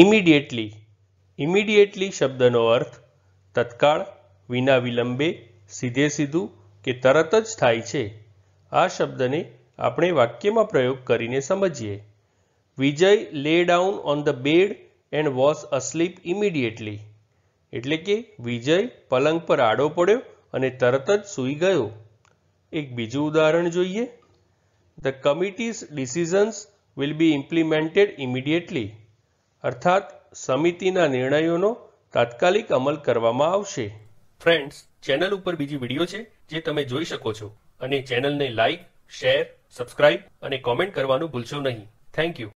immediately immediately શબ્દનો અર્થ તત્કાળ વિના વિલંબે સીધે સીધું કે તરત જ થાય છે આ શબ્દને આપણે વાક્યમાં પ્રયોગ કરીને સમજીએ Vijay lay down on the bed and was asleep immediately એટલે કે વિજય પલંગ પર આડો પડ્યો અને તરત જ સૂઈ ગયો એક બીજું ઉદાહરણ જોઈએ the committee's decisions will be implemented immediately અર્થાત સમિતિના નિર્ણયોનો તાત્કાલિક અમલ કરવામાં આવશે ફ્રેન્ડ્સ ચેનલ ઉપર બીજી વિડીયો છે જે તમે જોઈ શકો છો અને ચેનલને લાઇક શેર સબસ્ક્રાઇબ અને કોમેન્ટ કરવાનું ભૂલશો નહીં થેન્ક યુ